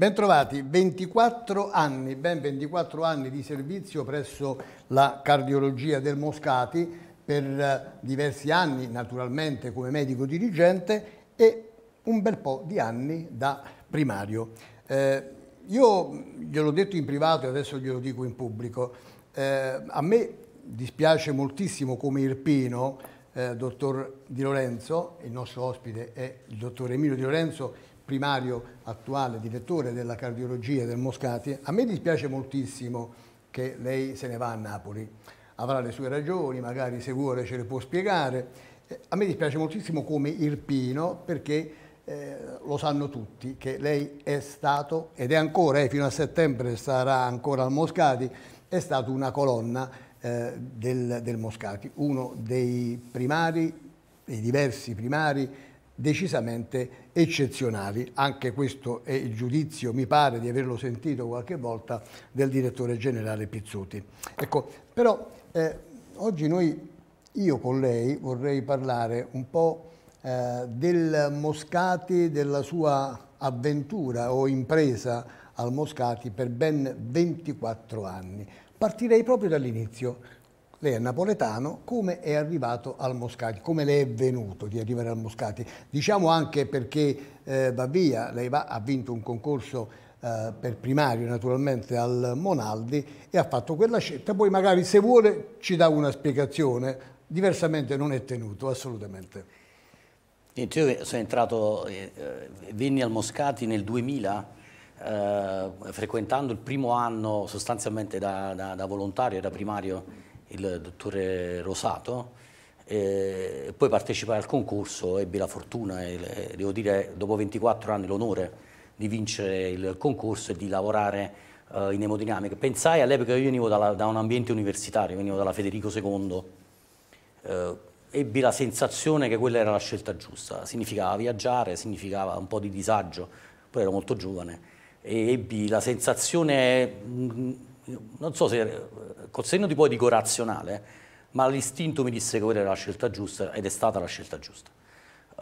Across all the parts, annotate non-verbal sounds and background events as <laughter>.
Bentrovati, 24 anni, ben 24 anni di servizio presso la cardiologia del Moscati per diversi anni naturalmente come medico dirigente e un bel po' di anni da primario. Eh, io gliel'ho detto in privato e adesso glielo dico in pubblico, eh, a me dispiace moltissimo come Irpino, eh, dottor Di Lorenzo, il nostro ospite è il dottor Emilio Di Lorenzo, primario attuale, direttore della cardiologia del Moscati, a me dispiace moltissimo che lei se ne va a Napoli. Avrà le sue ragioni, magari se vuole ce le può spiegare. Eh, a me dispiace moltissimo come Irpino perché eh, lo sanno tutti che lei è stato ed è ancora, eh, fino a settembre sarà ancora al Moscati, è stato una colonna eh, del, del Moscati, uno dei primari, dei diversi primari decisamente eccezionali. Anche questo è il giudizio, mi pare di averlo sentito qualche volta, del direttore generale Pizzuti. Ecco, però eh, oggi noi, io con lei vorrei parlare un po' eh, del Moscati, della sua avventura o impresa al Moscati per ben 24 anni. Partirei proprio dall'inizio lei è napoletano, come è arrivato al Moscati, come le è venuto di arrivare al Moscati? Diciamo anche perché eh, va via, lei va, ha vinto un concorso eh, per primario naturalmente al Monaldi e ha fatto quella scelta, poi magari se vuole ci dà una spiegazione, diversamente non è tenuto assolutamente. Io sono entrato, eh, eh, venni al Moscati nel 2000 eh, frequentando il primo anno sostanzialmente da, da, da volontario, da primario il dottore Rosato, e eh, poi partecipai al concorso, ebbi la fortuna e devo dire dopo 24 anni l'onore di vincere il concorso e di lavorare uh, in emodinamica. Pensai all'epoca io venivo dalla, da un ambiente universitario, venivo dalla Federico II, uh, eh, ebbi la sensazione che quella era la scelta giusta, significava viaggiare, significava un po' di disagio, poi ero molto giovane e ebbi la sensazione mh, mm, non so se eh, col segno di poi dico razionale, eh, ma l'istinto mi disse che quella era la scelta giusta ed è stata la scelta giusta.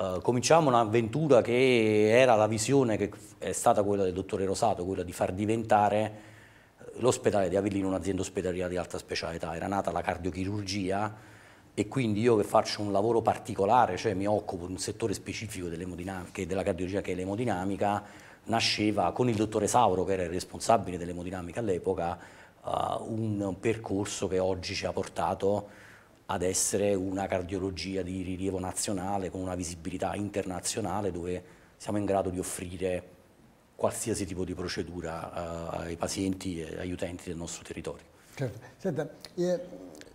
Uh, cominciamo un'avventura che era la visione che è stata quella del dottore Rosato, quella di far diventare l'ospedale di Avellino un'azienda ospedaliera di alta specialità, era nata la cardiochirurgia e quindi io che faccio un lavoro particolare, cioè mi occupo di un settore specifico della cardiologia che è l'emodinamica, nasceva con il dottore Sauro che era il responsabile dell'emodinamica all'epoca, eh, un percorso che oggi ci ha portato ad essere una cardiologia di rilievo nazionale con una visibilità internazionale dove siamo in grado di offrire qualsiasi tipo di procedura uh, ai pazienti e agli utenti del nostro territorio. Certo. Senta, eh,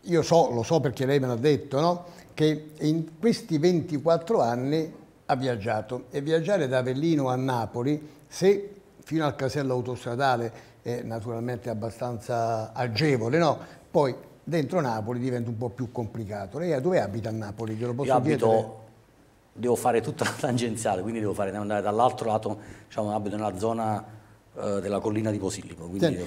io so, lo so perché lei me l'ha detto, no? che in questi 24 anni ha viaggiato e viaggiare da Avellino a Napoli, se fino al casello autostradale è naturalmente abbastanza agevole, no? Poi dentro Napoli diventa un po' più complicato. Lei dove abita a Napoli? Glielo posso Io abito, chiedere? devo fare tutta la tangenziale, quindi devo, fare, andare dall'altro lato, diciamo, abito nella zona eh, della collina di Posillipo. Eh.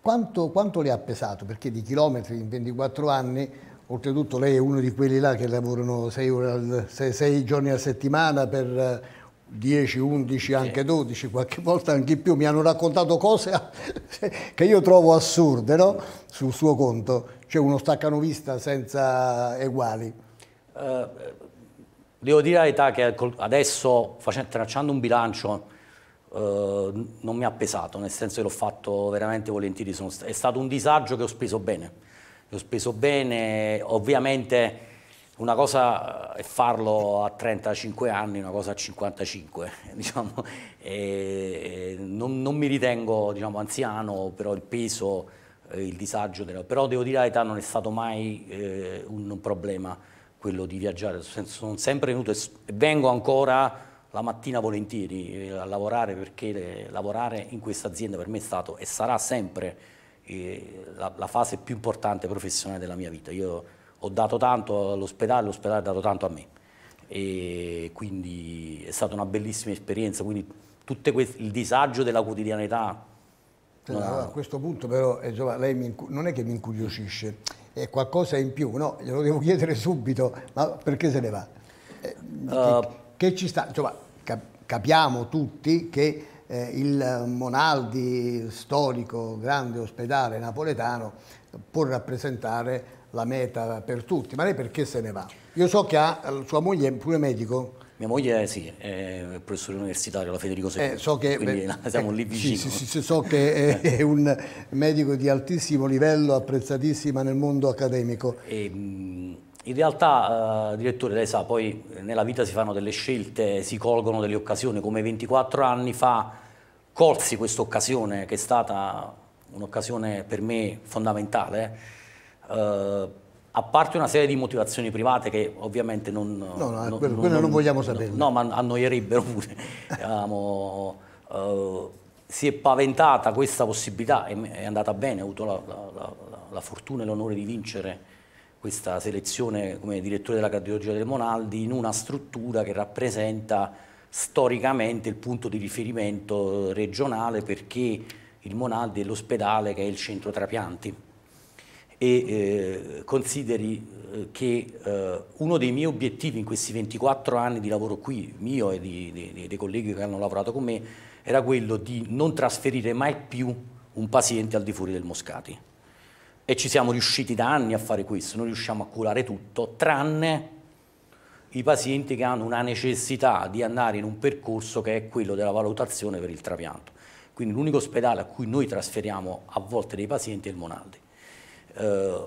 Quanto, quanto, le ha pesato? Perché di chilometri in 24 anni, oltretutto lei è uno di quelli là che lavorano sei giorni a settimana per 10, 11, anche 12, qualche volta anche più, mi hanno raccontato cose <laughs> che io trovo assurde no? sul suo conto. C'è cioè, uno staccanovista senza eguali. Eh, devo dire la verità che adesso, facendo, tracciando un bilancio, eh, non mi ha pesato, nel senso che l'ho fatto veramente volentieri. Sono, è stato un disagio che ho speso bene. Ho speso bene, ovviamente una cosa eh, è farlo a 35 anni, una cosa a 55, <laughs> diciamo. non, non, mi ritengo diciamo, anziano, però il peso, eh, il disagio, della... però devo dire l'età non è stato mai eh, un, un, problema quello di viaggiare, sono sempre venuto e vengo ancora la mattina volentieri eh, a lavorare perché lavorare in questa azienda per me è stato e sarà sempre eh, la, la fase più importante professionale della mia vita. Io, ho dato tanto all'ospedale, l'ospedale ha dato tanto a me. E quindi è stata una bellissima esperienza, quindi tutto il disagio della quotidianità. Cioè, no. A questo punto però eh, insomma, lei mi, non è che mi incuriosisce, è qualcosa in più, no? Glielo devo <laughs> chiedere subito, ma perché se ne va? Eh, uh, che, eh, che, ci sta? Insomma, capiamo tutti che eh, il Monaldi, storico grande ospedale napoletano, può rappresentare la meta per tutti, ma lei perché se ne va? Io so che ha, sua moglie è pure medico. Mia moglie sì, è professore universitario, la Federico Secondo, eh, so che, quindi beh, siamo eh, lì vicini. Sì, sì, sì, so che è, un medico di altissimo livello, apprezzatissima nel mondo accademico. E, in realtà, eh, direttore, lei sa, poi nella vita si fanno delle scelte, si colgono delle occasioni, come 24 anni fa colsi questa occasione che è stata un'occasione per me fondamentale eh, a parte una serie di motivazioni private che ovviamente non... No, no, no quello non, non vogliamo sapere. No, ma annoierebbero pure. Diciamo, <laughs> eh, si è paventata questa possibilità, è, è andata bene, ho avuto la, la, la, la fortuna e l'onore di vincere questa selezione come direttore della cardiologia del Monaldi in una struttura che rappresenta storicamente il punto di riferimento eh, regionale perché il Monaldi è l'ospedale che è il centro trapianti e eh, consideri eh, che eh, uno dei miei obiettivi in questi 24 anni di lavoro qui, mio e di, di, dei colleghi che hanno lavorato con me, era quello di non trasferire mai più un paziente al di fuori del Moscati. E ci siamo riusciti da anni a fare questo, non riusciamo a curare tutto, tranne i pazienti che hanno una necessità di andare in un percorso che è quello della valutazione per il trapianto. Quindi l'unico ospedale a cui noi trasferiamo a volte dei pazienti è il Monaldi. Eh,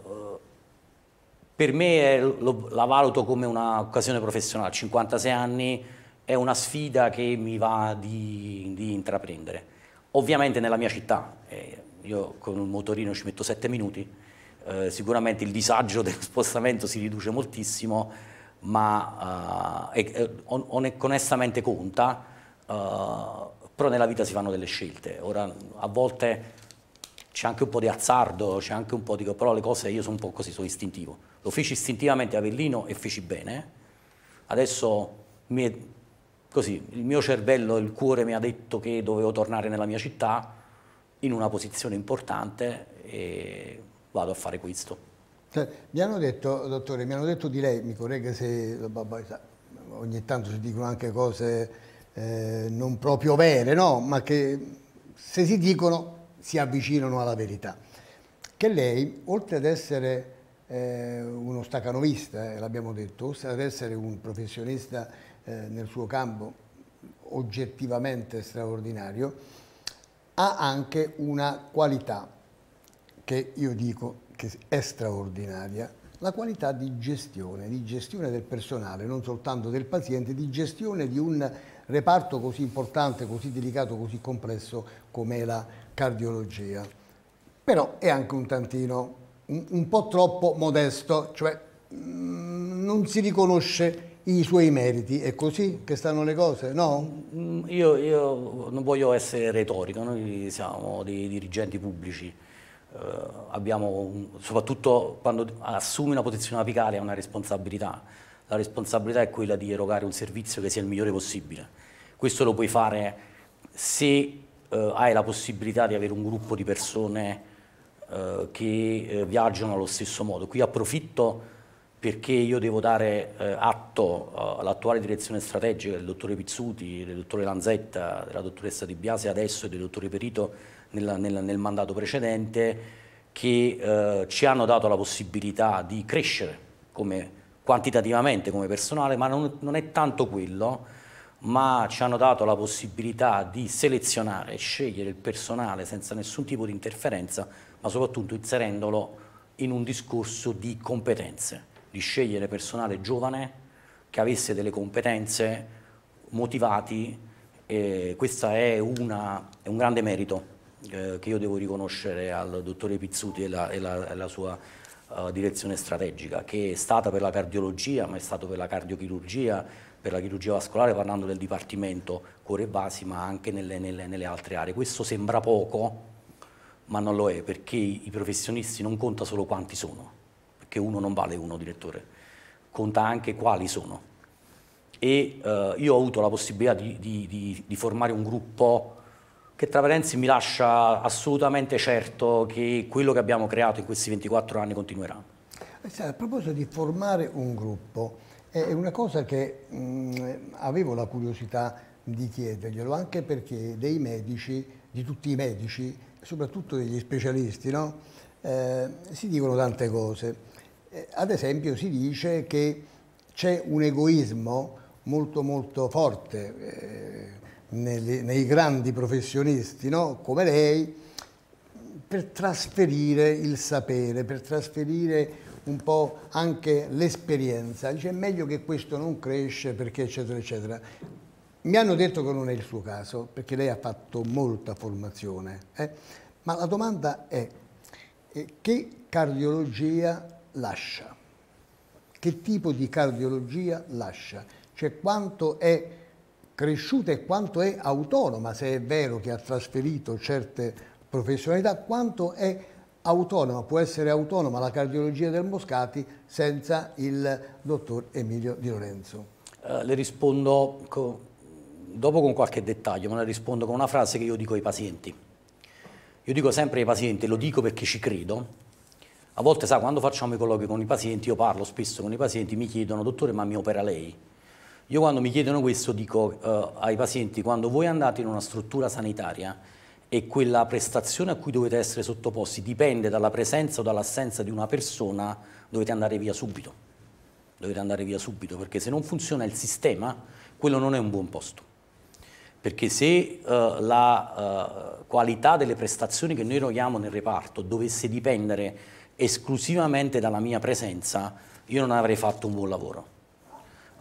per me lo, la valuto come un'occasione professionale, 56 anni è una sfida che mi va di, di intraprendere. Ovviamente nella mia città, eh, io con un motorino ci metto 7 minuti, eh, sicuramente il disagio <laughs> dello spostamento si riduce moltissimo, ma eh, on, on, onestamente conta, eh, però nella vita si fanno delle scelte. Ora, a volte c'è anche un po' di azzardo, c'è anche un po' di... però le cose io sono un po' così, sono istintivo. Lo feci istintivamente a Avellino e feci bene. Adesso è, così, il mio cervello, il cuore mi ha detto che dovevo tornare nella mia città in una posizione importante e vado a fare questo. Cioè, mi hanno detto, dottore, mi hanno detto di lei, mi corregga se ogni tanto si dicono anche cose eh, non proprio vere, no? ma che se si dicono si avvicinano alla verità. Che lei, oltre ad essere eh, uno stacanovista, eh, l'abbiamo detto, oltre ad essere un professionista eh, nel suo campo oggettivamente straordinario, ha anche una qualità che io dico che è straordinaria, la qualità di gestione, di gestione del personale, non soltanto del paziente, di gestione di un reparto così importante, così delicato, così complesso come la cardiologia, però è anche un tantino, un, un po' troppo modesto, cioè mh, mm, non si riconosce i suoi meriti, è così che stanno le cose, no? Mm, io, io non voglio essere retorico, noi siamo dei dirigenti pubblici, eh, abbiamo, soprattutto quando assumi una posizione apicale è una responsabilità, la responsabilità è quella di erogare un servizio che sia il migliore possibile, questo lo puoi fare se eh, hai la possibilità di avere un gruppo di persone eh, che eh, viaggiano allo stesso modo. Qui approfitto perché io devo dare eh, atto eh, all'attuale direzione strategica del dottore Pizzuti, del dottore Lanzetta, della dottoressa Di Biase adesso e del dottore Perito nella, nella, nel mandato precedente che ci hanno dato la possibilità di crescere come, quantitativamente come personale, ma non, non è tanto quello, ma ci hanno dato la possibilità di selezionare e scegliere il personale senza nessun tipo di interferenza, ma soprattutto inserendolo in un discorso di competenze, di scegliere personale giovane che avesse delle competenze motivati. Eh, questo è, è, un grande merito eh, che io devo riconoscere al dottore Pizzuti e alla sua uh, direzione strategica, che è stata per la cardiologia, ma è stato per la cardiochirurgia, per la chirurgia vascolare parlando del dipartimento cuore e vasi ma anche nelle, nelle, nelle altre aree. Questo sembra poco ma non lo è perché i professionisti non conta solo quanti sono, perché uno non vale uno direttore, conta anche quali sono. E eh, io ho avuto la possibilità di, di, di, di formare un gruppo che tra parentesi mi lascia assolutamente certo che quello che abbiamo creato in questi 24 anni continuerà. Eh, a proposito di formare un gruppo, è una cosa che mh, avevo la curiosità di chiederglielo, anche perché dei medici, di tutti i medici, soprattutto degli specialisti, no? eh, si dicono tante cose. Eh, ad esempio si dice che c'è un egoismo molto molto forte eh, nei, nei, grandi professionisti, no? come lei, per trasferire il sapere, per trasferire un po' anche l'esperienza, dice è meglio che questo non cresce perché eccetera eccetera. Mi hanno detto che non è il suo caso perché lei ha fatto molta formazione, eh? ma la domanda è eh, che cardiologia lascia? Che tipo di cardiologia lascia? Cioè quanto è cresciuta e quanto è autonoma, se è vero che ha trasferito certe professionalità, quanto è autonoma, può essere autonoma la cardiologia del Moscati senza il dottor Emilio Di Lorenzo. Uh, le rispondo con, dopo con qualche dettaglio, ma le rispondo con una frase che io dico ai pazienti. Io dico sempre ai pazienti, lo dico perché ci credo. A volte, sa, quando facciamo i colloqui con i pazienti, io parlo spesso con i pazienti, mi chiedono, dottore, ma mi opera lei? Io quando mi chiedono questo dico uh, ai pazienti, quando voi andate in una struttura sanitaria, e quella prestazione a cui dovete essere sottoposti dipende dalla presenza o dall'assenza di una persona, dovete andare via subito. Dovete andare via subito perché se non funziona il sistema, quello non è un buon posto. Perché se uh, la uh, qualità delle prestazioni che noi eroghiamo nel reparto dovesse dipendere esclusivamente dalla mia presenza, io non avrei fatto un buon lavoro.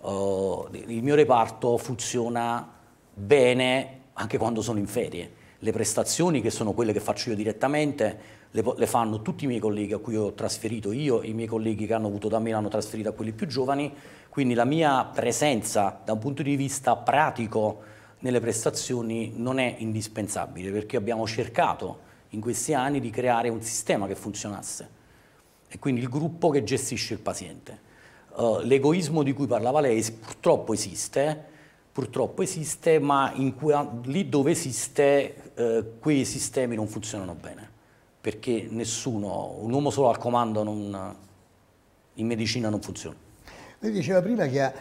Uh, il mio reparto funziona bene anche quando sono in ferie le prestazioni che sono quelle che faccio io direttamente le, le, fanno tutti i miei colleghi a cui ho trasferito io, i miei colleghi che hanno avuto da me l'hanno trasferita a quelli più giovani, quindi la mia presenza da un punto di vista pratico nelle prestazioni non è indispensabile perché abbiamo cercato in questi anni di creare un sistema che funzionasse e quindi il gruppo che gestisce il paziente. Uh, l'egoismo di cui parlava lei purtroppo esiste, purtroppo esiste, ma cui, lì dove esiste eh, quei sistemi non funzionano bene, perché nessuno, un uomo solo al comando non, in medicina non funziona. Lei diceva prima che ha,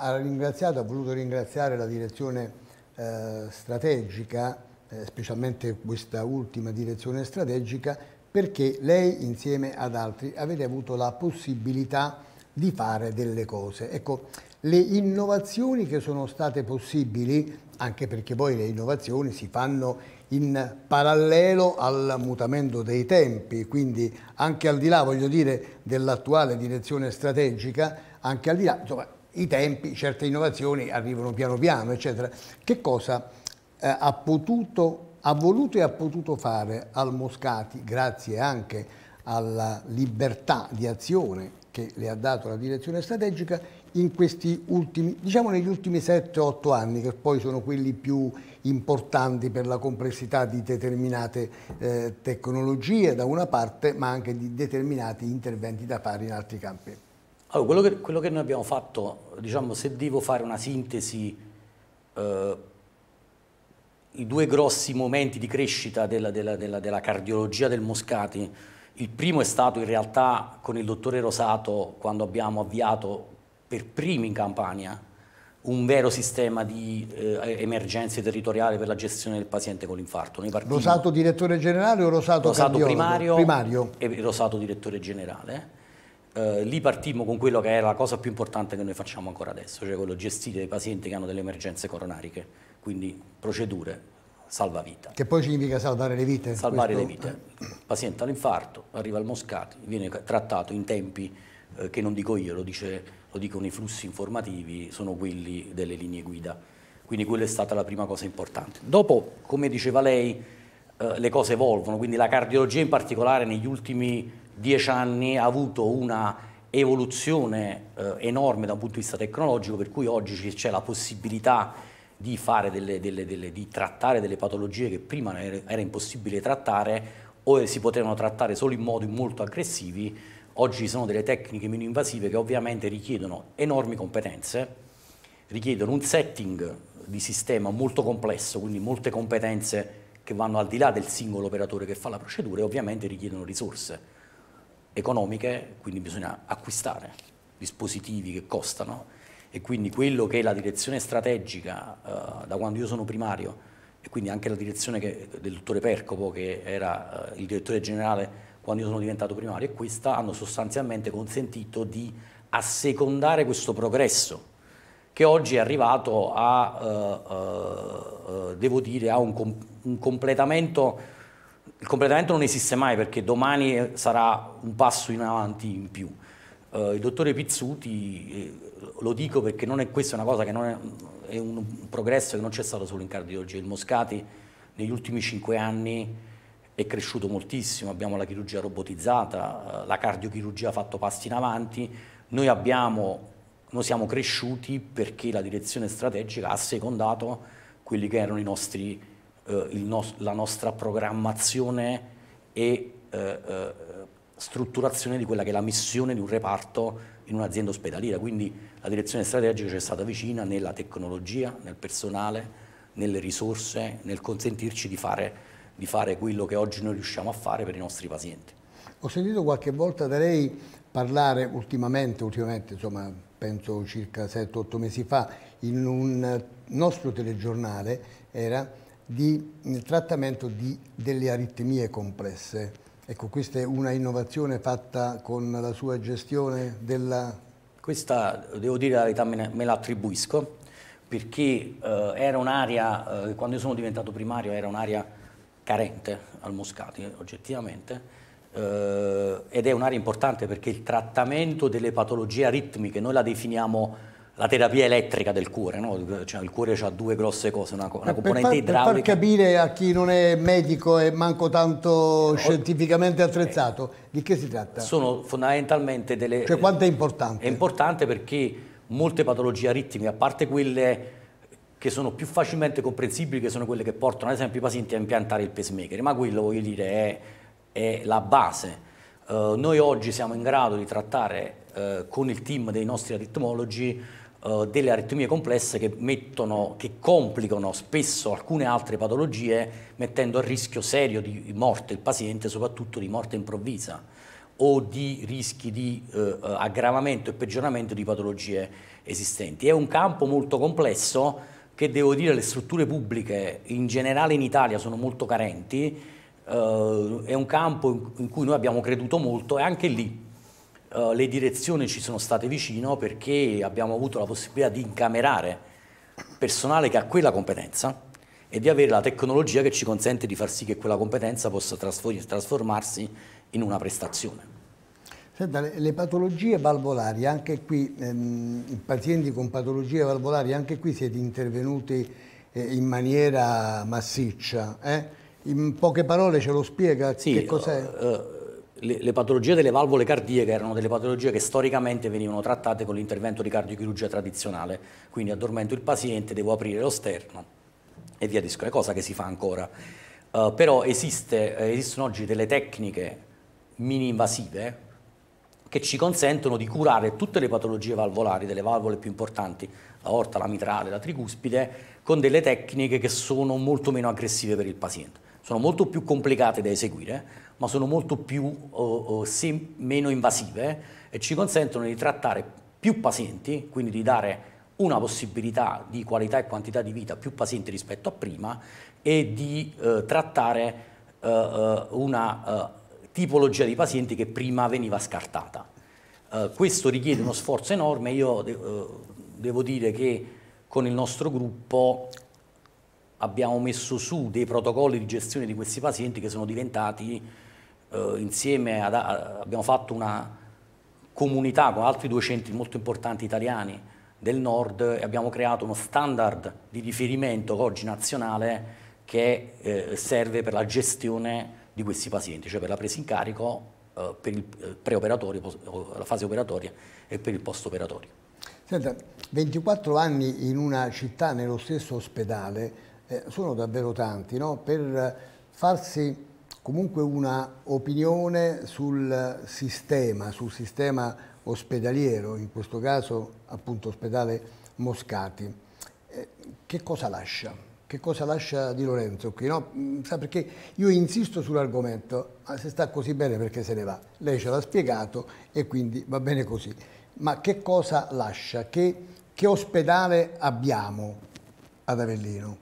ha ringraziato, ha voluto ringraziare la direzione eh, strategica, eh, specialmente questa ultima direzione strategica, perché lei insieme ad altri avete avuto la possibilità di fare delle cose. Ecco, le innovazioni che sono state possibili, anche perché poi le innovazioni si fanno in parallelo al mutamento dei tempi, quindi anche al di là, voglio dire, dell'attuale direzione strategica, anche al di là, insomma, i tempi, certe innovazioni arrivano piano piano, eccetera. Che cosa eh, ha potuto, ha voluto e ha potuto fare al Moscati, grazie anche alla libertà di azione che le ha dato la direzione strategica, in questi ultimi, diciamo negli ultimi 7-8 anni, che poi sono quelli più importanti per la complessità di determinate eh, tecnologie da una parte, ma anche di determinati interventi da fare in altri campi? Allora, quello che, quello che noi abbiamo fatto, diciamo, se devo fare una sintesi, eh, i due grossi momenti di crescita della, della, della, della cardiologia del Moscati, il primo è stato in realtà con il dottore Rosato quando abbiamo avviato per primi in Campania un vero sistema di eh, eh, emergenze territoriali per la gestione del paziente con l'infarto. Partiti... Rosato direttore generale o Rosato, rosato primario, primario, e Rosato direttore generale. Eh, lì partimmo con quello che è la cosa più importante che noi facciamo ancora adesso, cioè quello di gestire i pazienti che hanno delle emergenze coronariche, quindi procedure salvavita. Che poi significa salvare le vite? Salvare questo... le vite. Il paziente ha l'infarto, arriva al Moscati, viene trattato in tempi eh, che non dico io, lo, dice, lo dicono i flussi informativi, sono quelli delle linee guida. Quindi quella è stata la prima cosa importante. Dopo, come diceva lei, eh, le cose evolvono, quindi la cardiologia in particolare negli ultimi dieci anni ha avuto una evoluzione eh, enorme da un punto di vista tecnologico, per cui oggi c'è la possibilità di, delle, delle, delle, di, trattare delle patologie che prima era impossibile trattare o si potevano trattare solo in modi molto aggressivi Oggi ci sono delle tecniche meno invasive che ovviamente richiedono enormi competenze, richiedono un setting di sistema molto complesso, quindi molte competenze che vanno al di là del singolo operatore che fa la procedura e ovviamente richiedono risorse economiche, quindi bisogna acquistare dispositivi che costano e quindi quello che è la direzione strategica eh, da quando io sono primario e quindi anche la direzione che, del dottore Percopo che era eh, il direttore generale quando io sono diventato primario e questa hanno sostanzialmente consentito di assecondare questo progresso che oggi è arrivato a, eh, eh, devo dire, a un, com un completamento il completamento non esiste mai perché domani sarà un passo in avanti in più. Eh, il dottore Pizzuti, eh, lo dico perché è, questa è una cosa che non è, è un progresso che non c'è stato solo in cardiologia. Il Moscati negli ultimi cinque anni è cresciuto moltissimo, abbiamo la chirurgia robotizzata, eh, la cardiochirurgia ha fatto passi in avanti, noi, abbiamo, noi siamo cresciuti perché la direzione strategica ha secondato quelli che erano nostri, eh, no, la nostra programmazione e eh, eh, strutturazione di quella che è la missione di un reparto in un'azienda ospedaliera, quindi la direzione strategica ci è stata vicina nella tecnologia, nel personale, nelle risorse, nel consentirci di fare di fare quello che oggi noi riusciamo a fare per i nostri pazienti. Ho sentito qualche volta da lei parlare ultimamente, ultimamente insomma penso circa 7-8 mesi fa, in un nostro telegiornale era di trattamento di, delle aritmie complesse. Ecco, questa è una innovazione fatta con la sua gestione della... Questa, devo dire la verità, me, ne, me la attribuisco, perché eh, era un'area, eh, quando io sono diventato primario, era un'area carente al Moscati, oggettivamente, eh, ed è un'area importante perché il trattamento delle patologie aritmiche, noi la definiamo la terapia elettrica del cuore, no? cioè, il cuore ha due grosse cose, una, una eh, componente far, idraulica. Per far capire a chi non è medico e manco tanto scientificamente eh, attrezzato, eh. di che si tratta? Sono fondamentalmente delle... Cioè quanto è importante? È importante perché molte patologie aritmiche, a parte quelle che sono più facilmente comprensibili, che sono quelle che portano ad esempio i pazienti a impiantare il pacemaker, ma quello voglio dire è, è la base. Uh, noi oggi siamo in grado di trattare uh, con il team dei nostri aritmologi eh, delle aritmie complesse che, mettono, che complicano spesso alcune altre patologie mettendo a rischio serio di morte il paziente, soprattutto di morte improvvisa o di rischi di aggravamento e peggioramento di patologie esistenti. È un campo molto complesso che devo dire le strutture pubbliche in generale in Italia sono molto carenti, Uh, è un campo in cui noi abbiamo creduto molto e anche lì uh, le direzioni ci sono state vicino perché abbiamo avuto la possibilità di incamerare personale che ha quella competenza e di avere la tecnologia che ci consente di far sì che quella competenza possa trasformarsi in una prestazione. Senta, le, le, patologie valvolari, anche qui, ehm, i pazienti con patologie valvolari, anche qui siete intervenuti eh, in maniera massiccia. Eh? In poche parole ce lo spiega sì, che cos'è? Uh, le, le, patologie delle valvole cardiache erano delle patologie che storicamente venivano trattate con l'intervento di cardiochirurgia tradizionale, quindi addormento il paziente, devo aprire lo sterno e via discorrendo, cosa che si fa ancora. Uh, però esiste, esistono oggi delle tecniche mini-invasive che ci consentono di curare tutte le patologie valvolari delle valvole più importanti, la orta, la mitrale, la tricuspide, con delle tecniche che sono molto meno aggressive per il paziente. Sono molto più complicate da eseguire, ma sono molto più, oh, oh, meno invasive e ci consentono di trattare più pazienti, quindi di dare una possibilità di qualità e quantità di vita a più pazienti rispetto a prima e di eh, trattare eh, eh una eh, tipologia di pazienti che prima veniva scartata. Eh, questo richiede uno sforzo enorme, io de eh, devo dire che con il nostro gruppo abbiamo messo su dei protocolli di gestione di questi pazienti che sono diventati eh, insieme, ad, a, abbiamo fatto una comunità con altri due centri molto importanti italiani del nord e abbiamo creato uno standard di riferimento oggi nazionale che eh, serve per la gestione di questi pazienti, cioè per la presa in carico eh, per il eh, preoperatorio, la fase operatoria e per il postoperatorio. Senta, 24 anni in una città nello stesso ospedale eh, sono davvero tanti, no? Per farsi comunque una opinione sul sistema, sul sistema ospedaliero, in questo caso appunto ospedale Moscati. Eh, che cosa lascia? che cosa lascia Di Lorenzo qui, no? Mm, sa perché io insisto sull'argomento, ma ah, se sta così bene perché se ne va? Lei ce l'ha spiegato e quindi va bene così. Ma che cosa lascia? Che, che ospedale abbiamo ad Avellino?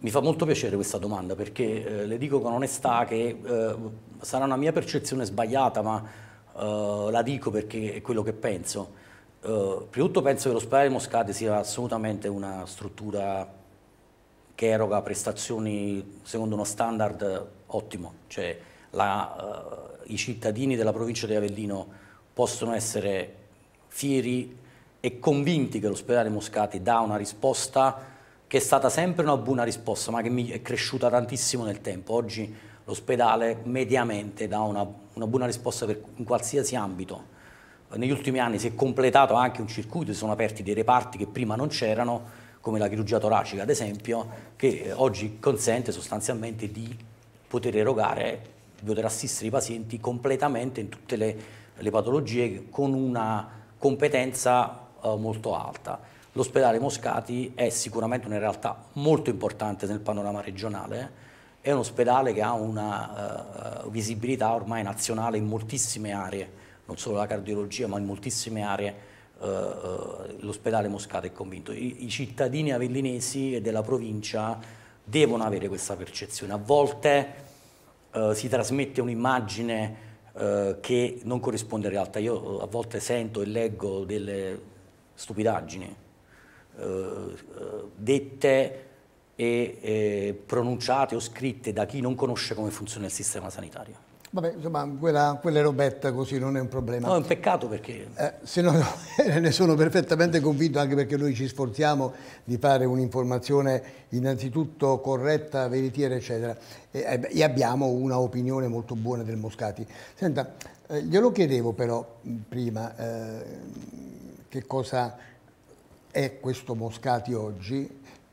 Mi fa molto piacere questa domanda perché eh, le dico con onestà che eh, sarà una mia percezione sbagliata, ma eh, la dico perché è quello che penso. Eh, prima di tutto penso che l'ospedale di Moscati sia assolutamente una struttura che eroga prestazioni secondo uno standard ottimo, cioè la, uh, i cittadini della provincia di Avellino possono essere fieri e convinti che l'ospedale Moscati dà una risposta che è stata sempre una buona risposta, ma che è cresciuta tantissimo nel tempo. Oggi l'ospedale mediamente dà una, una buona risposta per, in qualsiasi ambito. Negli ultimi anni si è completato anche un circuito, si sono aperti dei reparti che prima non c'erano, come la chirurgia toracica ad esempio, che eh, oggi consente sostanzialmente di poter erogare, di poter assistere i pazienti completamente in tutte le, le patologie con una competenza eh, molto alta. L'ospedale Moscati è sicuramente una realtà molto importante nel panorama regionale, è un ospedale che ha una uh, visibilità ormai nazionale in moltissime aree, non solo la cardiologia ma in moltissime aree eh, eh, l'ospedale Moscato è convinto. I, I cittadini avellinesi e della provincia devono avere questa percezione. A volte Uh, si trasmette un'immagine uh, che non corrisponde in realtà. Io a volte sento e leggo delle stupidaggini dette e, e pronunciate o scritte da chi non conosce come funziona il sistema sanitario. Vabbè, insomma, quella, quella, robetta così non è un problema. No, è un peccato perché... Eh, se no, <laughs> ne sono perfettamente convinto, anche perché noi ci sforziamo di fare un'informazione innanzitutto corretta, veritiera, eccetera. E, eh, e abbiamo un'opinione molto buona del Moscati. Senta, eh, glielo chiedevo però prima eh, che cosa è questo Moscati oggi,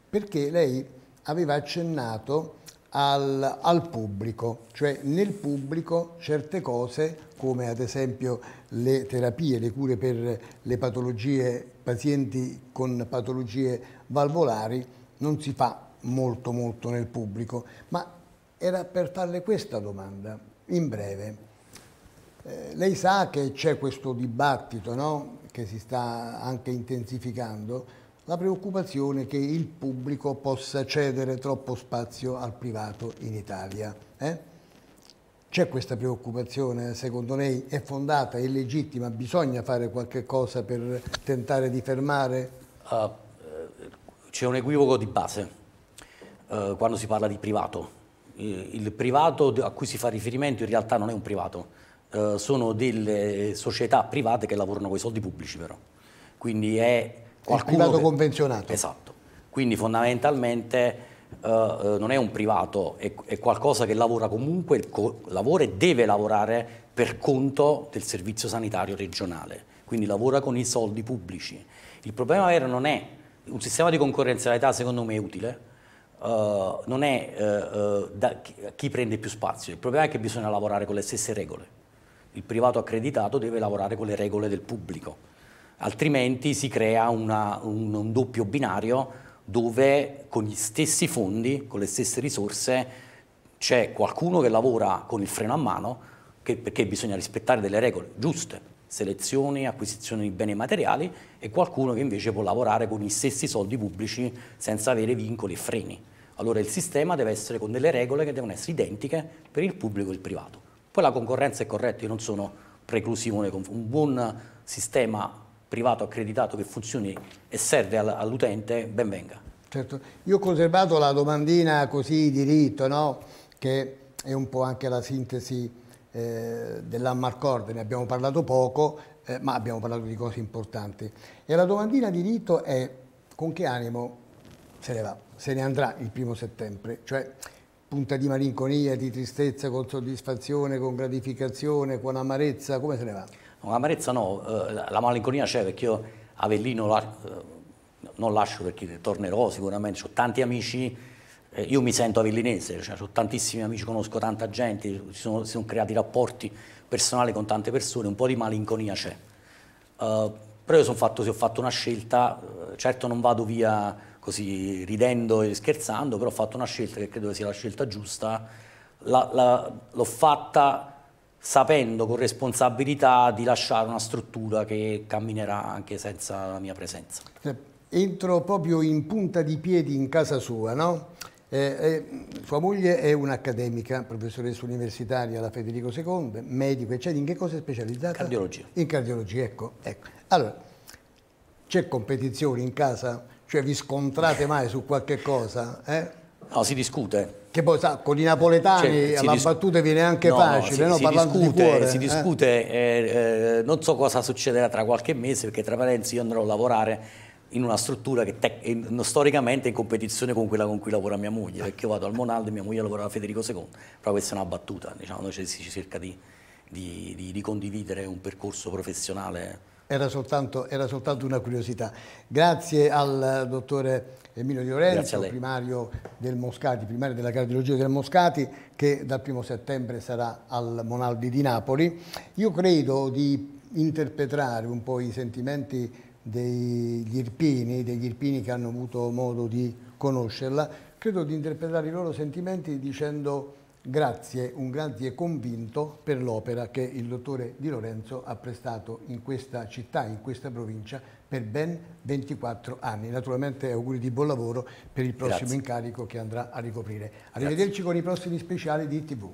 perché lei aveva accennato al, al, pubblico, cioè nel pubblico certe cose come ad esempio le terapie, le cure per le patologie, pazienti con patologie valvolari, non si fa molto molto nel pubblico, ma era per farle questa domanda, in breve. Eh, lei sa che c'è questo dibattito no? che si sta anche intensificando la preoccupazione che il pubblico possa cedere troppo spazio al privato in Italia. Eh? C'è questa preoccupazione, secondo lei è fondata, è legittima, bisogna fare qualche cosa per tentare di fermare? Uh, c'è un equivoco di base uh, quando si parla di privato. Il privato a cui si fa riferimento in realtà non è un privato, uh, sono delle società private che lavorano con i soldi pubblici però. Quindi è Qualcuno il privato che... convenzionato. Esatto. Quindi fondamentalmente eh, eh, non è un privato, è, è qualcosa che lavora comunque, co lavora e deve lavorare per conto del servizio sanitario regionale. Quindi lavora con i soldi pubblici. Il problema vero non è un sistema di concorrenzialità, secondo me, è utile. Uh, non è uh, chi, chi prende più spazio, il problema è che bisogna lavorare con le stesse regole. Il privato accreditato deve lavorare con le regole del pubblico altrimenti si crea una, un, un, doppio binario dove con gli stessi fondi, con le stesse risorse, c'è qualcuno che lavora con il freno a mano che, perché bisogna rispettare delle regole giuste, selezioni, acquisizione di beni materiali e qualcuno che invece può lavorare con gli stessi soldi pubblici senza avere vincoli e freni. Allora il sistema deve essere con delle regole che devono essere identiche per il pubblico e il privato. Poi la concorrenza è corretta, io non sono preclusivo Un buon sistema privato accreditato che funzioni e serve all'utente, ben venga. Certo, io ho conservato la domandina così di diritto, no? che è un po' anche la sintesi eh, dell'Ammarcord, ne abbiamo parlato poco, eh, ma abbiamo parlato di cose importanti. E la domandina di diritto è con che animo se ne va, se ne andrà il primo settembre, cioè punta di malinconia, di tristezza, con soddisfazione, con gratificazione, con amarezza, come se ne va? l'amarezza no, eh, la malinconia c'è perché io Avellino la, eh, non lascio perché tornerò sicuramente, ho tanti amici, eh, io mi sento avellinese, cioè, ho tantissimi amici, conosco tanta gente, si sono, si sono, creati rapporti personali con tante persone, un po' di malinconia c'è. Uh, però io sono fatto, se ho fatto una scelta, certo non vado via così ridendo e scherzando, però ho fatto una scelta che credo sia la scelta giusta, l'ho fatta sapendo con responsabilità di lasciare una struttura che camminerà anche senza la mia presenza. Eh, entro proprio in punta di piedi in casa sua, no? Eh, eh, sua moglie è un'accademica, professoressa universitaria alla Federico II, medico, eccetera. In che cosa è specializzata? Cardiologia. In cardiologia, ecco. ecco. Allora, c'è competizione in casa? Cioè vi scontrate mai su qualche cosa? Eh? No, si discute. Che poi sa, con i napoletani cioè, la battuta viene anche no, facile, Si, no? Si discute, cuore, si eh. discute eh? Eh, non so cosa succederà tra qualche mese perché tra parentesi io andrò a lavorare in una struttura che in, storicamente è in competizione con quella con cui lavora mia moglie, perché io vado al Monaldo e mia moglie lavora a Federico II, però questa è una battuta, diciamo, noi si cerca di, di, di, di condividere un percorso professionale era soltanto, era soltanto, una curiosità. Grazie al dottore Emilio Di Lorenzo, primario, del Moscati, primario della cardiologia del Moscati, che dal primo settembre sarà al Monaldi di Napoli. Io credo di interpretare un po' i sentimenti degli irpini, degli irpini che hanno avuto modo di conoscerla, credo di interpretare i loro sentimenti dicendo Grazie, un grazie convinto per l'opera che il dottore Di Lorenzo ha prestato in questa città, in questa provincia, per ben 24 anni. Naturalmente auguri di buon lavoro per il prossimo grazie. incarico che andrà a ricoprire. Arrivederci grazie. con i prossimi speciali di TV.